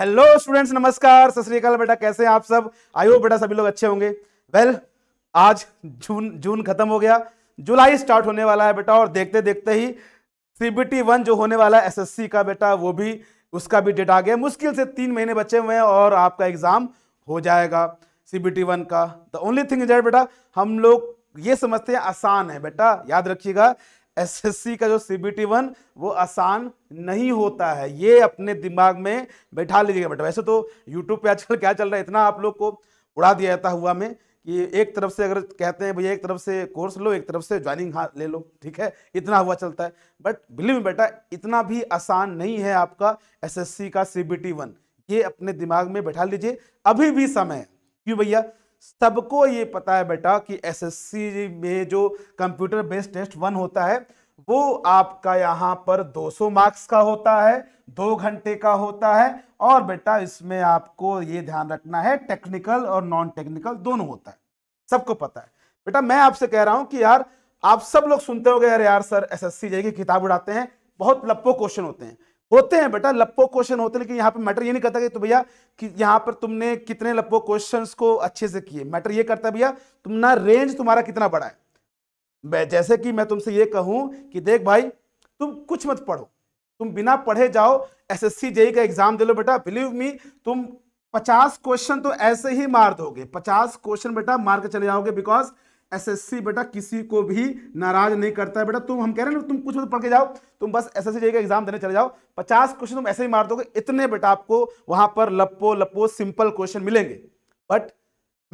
hello students नमस्कार सत श्रीकाल बेटा कैसे हैं आप सब आयो बेटा सभी लोग अच्छे होंगे वेल well, आज जून जून खत्म हो गया जुलाई स्टार्ट होने वाला है बेटा और देखते देखते ही सीबीटी वन जो होने वाला है एसएससी का बेटा वो भी उसका भी डेट आ गया मुश्किल से तीन महीने बचे हुए हैं और आपका एग्जाम हो जाएगा सीबीटी वन का द ओनली थिंग इज बेटा हम लोग ये समझते हैं आसान है बेटा याद रखिएगा एसएससी का जो सीबीटी वन वो आसान नहीं होता है ये अपने दिमाग में बैठा लीजिएगा बेटा वैसे तो यूट्यूब पे आजकल क्या चल रहा है इतना आप लोग को उड़ा दिया जाता हुआ में कि एक तरफ से अगर कहते हैं भैया एक तरफ से कोर्स लो एक तरफ से ज्वाइनिंग हाँ ले लो ठीक है इतना हुआ चलता है बट बिलीव बेटा इतना भी आसान नहीं है आपका एस का सी वन ये अपने दिमाग में बैठा लीजिए अभी भी समय क्यों भैया सबको ये पता है बेटा कि एसएससी में जो कंप्यूटर बेस्ड टेस्ट वन होता है वो आपका यहाँ पर 200 मार्क्स का होता है दो घंटे का होता है और बेटा इसमें आपको ये ध्यान रखना है टेक्निकल और नॉन टेक्निकल दोनों होता है सबको पता है बेटा मैं आपसे कह रहा हूँ कि यार आप सब लोग सुनते हो गए यार यार सर एस जेई की किताब उड़ाते हैं बहुत लप्पो क्वेश्चन होते हैं होते हैं बेटा लप्पो क्वेश्चन होते हैं लेकिन यहाँ पे मैटर ये नहीं करता कि तो भैया कि यहाँ पर तुमने कितने लप्पो क्वेश्चंस को अच्छे से किए मैटर ये करता है भैया तुम ना रेंज तुम्हारा कितना बड़ा है जैसे कि मैं तुमसे ये कहूँ कि देख भाई तुम कुछ मत पढ़ो तुम बिना पढ़े जाओ एस एस जेई का एग्जाम दे लो बेटा बिलीव मी तुम पचास क्वेश्चन तो ऐसे ही मार दोगे पचास क्वेश्चन बेटा मार के चले जाओगे बिकॉज एसएससी बेटा किसी को भी नाराज नहीं करता है बेटा तुम हम कह रहे हैं ना तुम कुछ पढ़ के जाओ तुम बस एस एस का एग्जाम देने चले जाओ पचास क्वेश्चन तुम ऐसे ही मार दोगे इतने बेटा आपको वहां पर लपो लपो सिंपल क्वेश्चन मिलेंगे बट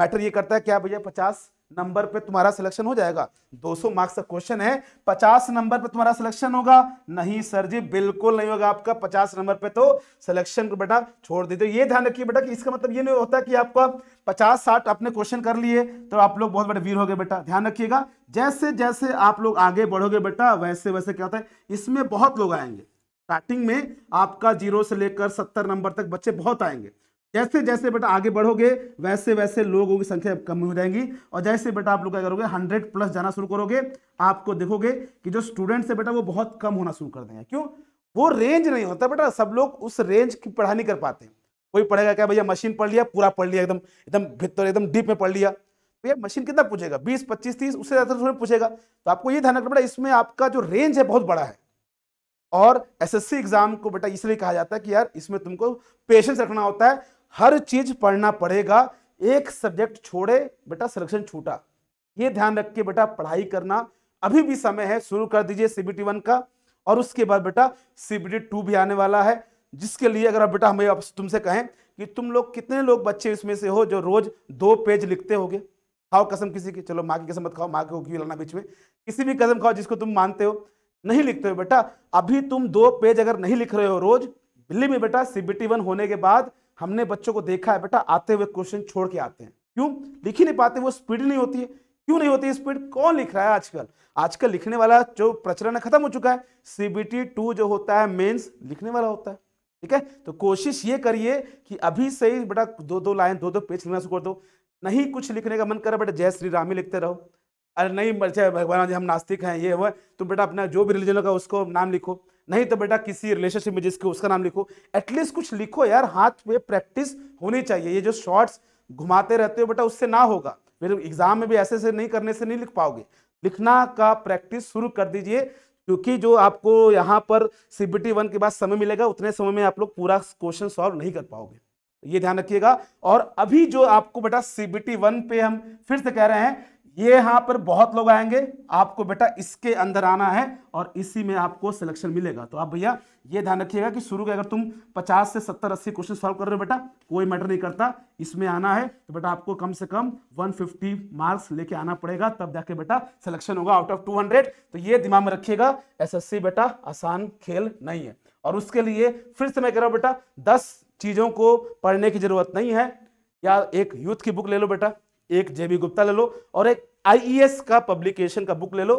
मैटर ये करता है क्या भैया पचास नंबर पे तुम्हारा सिलेक्शन हो जाएगा 200 मार्क्स का क्वेश्चन है 50 नंबर पे तुम्हारा सिलेक्शन होगा नहीं सर जी बिल्कुल नहीं होगा आपका 50 नंबर पे तो सिलेक्शन को बेटा छोड़ दीजिए ये ध्यान रखिए बेटा कि इसका मतलब ये नहीं होता कि आपका 50 60 आपने क्वेश्चन कर लिए तो आप लोग बहुत बड़े वीर हो गए बेटा ध्यान रखिएगा जैसे जैसे आप लोग आगे बढ़ोगे बेटा वैसे वैसे क्या होता है इसमें बहुत लोग आएंगे स्टार्टिंग में आपका जीरो से लेकर सत्तर नंबर तक बच्चे बहुत आएंगे जैसे जैसे बेटा आगे बढ़ोगे वैसे वैसे लोगों की संख्या कम हो जाएंगी और जैसे बेटा आप लोग क्या करोगे हंड्रेड प्लस जाना शुरू करोगे आपको देखोगे कि जो स्टूडेंट्स है बेटा वो बहुत कम होना शुरू कर देंगे क्यों वो रेंज नहीं होता बेटा सब लोग उस रेंज की पढ़ा नहीं कर पाते कोई पढ़ेगा क्या भैया मशीन पढ़ लिया पूरा पढ़ लिया एकदम एकदम भीतर एकदम डीप में पढ़ लिया भैया तो मशीन कितना पूछेगा बीस पच्चीस तीस उससे ज़्यादा थोड़ा पूछेगा तो आपको ये ध्यान रखना बेटा इसमें आपका जो रेंज है बहुत बड़ा है और एसएससी एग्जाम को बेटा इसलिए कहा जाता है कि यार इसमें तुमको पेशेंस रखना होता है हर चीज पढ़ना पड़ेगा एक सब्जेक्ट छोड़े बेटा सिलेक्शन छूटा ये ध्यान रख के बेटा पढ़ाई करना अभी भी समय है शुरू कर दीजिए सीबीटी वन का और उसके बाद बेटा सीबीटी टू भी आने वाला है जिसके लिए अगर आप बेटा हमें तुमसे कहें कि तुम लोग कितने लोग बच्चे इसमें से हो जो रोज दो पेज लिखते होगे खाओ कसम किसी की चलो माँ की कसम मत खाओ माँ को क्यों लाना बीच में किसी भी कसम खाओ जिसको तुम मानते हो नहीं लिखते हो बेटा अभी तुम दो पेज अगर नहीं लिख रहे हो रोज दिल्ली में बेटा सीबीटी वन होने के बाद हमने बच्चों को देखा है बेटा आते हुए क्वेश्चन छोड़ के आते हैं क्यों लिख ही नहीं पाते वो स्पीड नहीं होती है क्यों नहीं होती स्पीड कौन लिख रहा है आजकल आजकल लिखने वाला जो प्रचलन खत्म हो चुका है सीबीटी टू जो होता है मेंस लिखने वाला होता है ठीक है तो कोशिश ये करिए कि अभी से ही बेटा दो दो लाइन दो दो पेज लिखना शुरू कर दो नहीं कुछ लिखने का मन कर रहा बेटा जय श्री राम ही लिखते रहो अरे नहीं बच्चे भगवान जी हम नास्तिक हैं ये हुआ तो बेटा अपना जो भी रिलीजन होगा उसको नाम लिखो नहीं तो बेटा किसी रिलेशनशिप में जिसके उसका नाम लिखो एटलीस्ट कुछ लिखो यार हाथ पे प्रैक्टिस होनी चाहिए ये जो शॉर्ट्स घुमाते रहते हो बेटा उससे ना होगा फिर एग्जाम में भी ऐसे से नहीं करने से नहीं लिख पाओगे लिखना का प्रैक्टिस शुरू कर दीजिए क्योंकि जो आपको यहाँ पर सीबीटी वन के बाद समय मिलेगा उतने समय में आप लोग पूरा क्वेश्चन सॉल्व नहीं कर पाओगे ये ध्यान रखिएगा और अभी जो आपको बेटा सीबीटी वन पे हम फिर से कह रहे हैं ये यहां पर बहुत लोग आएंगे आपको बेटा इसके अंदर आना है और इसी में आपको सिलेक्शन मिलेगा तो आप भैया ये ध्यान रखिएगा कि शुरू के अगर तुम 50 से 70 80 क्वेश्चन सॉल्व कर रहे हो बेटा कोई मैटर नहीं करता इसमें आना है तो बेटा आपको कम से कम 150 मार्क्स लेके आना पड़ेगा तब जाके बेटा सिलेक्शन होगा आउट ऑफ टू तो ये दिमाग में रखिएगा एस बेटा आसान खेल नहीं है और उसके लिए फिर से मैं कह रहा हूँ बेटा दस चीज़ों को पढ़ने की जरूरत नहीं है या एक यूथ की बुक ले लो बेटा एक जेबी गुप्ता ले लो और एक आईईएस e का पब्लिकेशन का बुक ले लो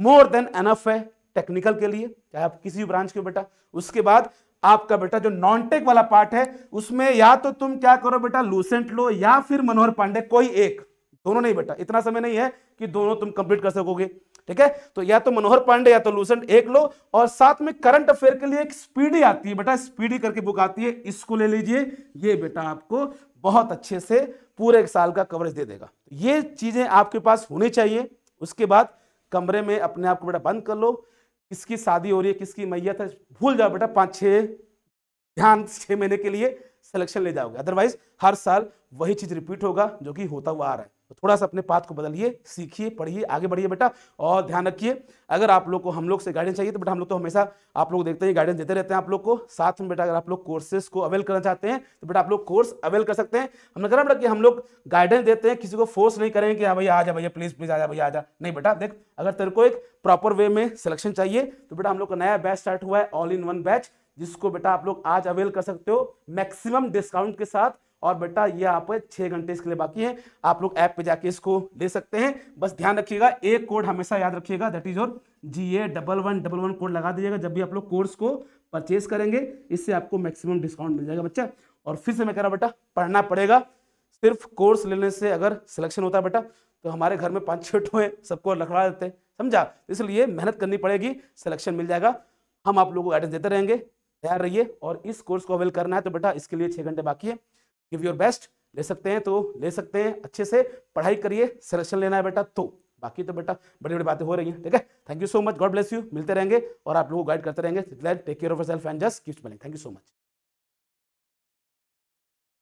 मोर देन एनफ है टेक्निकल के लिए चाहे आप किसी भी ब्रांच के बेटा उसके बाद आपका बेटा जो नॉन टेक वाला पार्ट है उसमें या तो तुम क्या करो बेटा लूसेंट लो या फिर मनोहर पांडे कोई एक दोनों नहीं बेटा इतना समय नहीं है कि दोनों तुम कंप्लीट कर सकोगे ठीक है तो या तो मनोहर पांडे या तो लूसेंट एक लो और साथ में करंट अफेयर के लिए एक स्पीडी आती है बेटा स्पीडी करके बुक आती है इसको ले लीजिए ये बेटा आपको बहुत अच्छे से पूरे एक साल का कवरेज दे देगा ये चीज़ें आपके पास होनी चाहिए उसके बाद कमरे में अपने आप को बेटा बंद कर लो किसकी शादी हो रही है किसकी मैयत है भूल जाओ बेटा पांच छः ध्यान छह महीने के लिए सिलेक्शन ले जाओगे अदरवाइज हर साल वही चीज़ रिपीट होगा जो कि होता हुआ आ रहा है तो थोड़ा सा अपने पाथ को बदलिए सीखिए पढ़िए आगे बढ़िए बेटा और ध्यान रखिए अगर आप लोग को हम लोग से गाइडेंस चाहिए तो बेटा हम लोग तो हमेशा आप लोग देखते हैं गाइडेंस देते रहते हैं आप लोग को साथ में बेटा अगर आप लोग कोर्सेस को अवेल करना चाहते हैं तो बेटा आप लोग कोर्स अवेल कर सकते हैं हमने कहा बेटा कि हम लोग गाइडेंस देते हैं किसी को फोर्स नहीं करें कि हाँ भैया आ जा भैया प्लीज़ प्लीज़ आ जा भैया आ जा नहीं बेटा देख अगर तेरे को एक प्रॉपर वे में सिलेक्शन चाहिए तो बेटा हम लोग का नया बैच स्टार्ट हुआ है ऑल इन वन बैच जिसको बेटा आप लोग आज अवेल कर सकते हो मैक्सिमम डिस्काउंट के साथ और बेटा ये आप छः घंटे इसके लिए बाकी है आप लोग ऐप पे जाके इसको ले सकते हैं बस ध्यान रखिएगा एक कोड हमेशा याद रखिएगा that is your G A double one double one code लगा दीजिएगा जब भी आप लोग कोर्स को परचेज करेंगे इससे आपको मैक्सिमम डिस्काउंट मिल जाएगा बच्चा और फिर से मैं कह रहा बेटा पढ़ना पड़ेगा सिर्फ कोर्स लेने से अगर सिलेक्शन होता है बेटा तो हमारे घर में पाँच छठ हुए सबको लखड़ा देते हैं समझा तो इसलिए मेहनत करनी पड़ेगी सिलेक्शन मिल जाएगा हम आप लोगों को गाइडेंस देते रहेंगे तैयार रहिए और इस कोर्स को अवेल करना है तो बेटा इसके लिए छः घंटे बाकी है गिव योर बेस्ट ले सकते हैं तो ले सकते हैं अच्छे से पढ़ाई करिए सिलेक्शन लेना है बेटा तो बाकी तो बेटा बड़ी बड़ी बातें हो रही हैं ठीक है thank you so much God bless you मिलते रहेंगे और आप लोगों को गाइड करते रहेंगे take care of self and just keep smiling thank you so much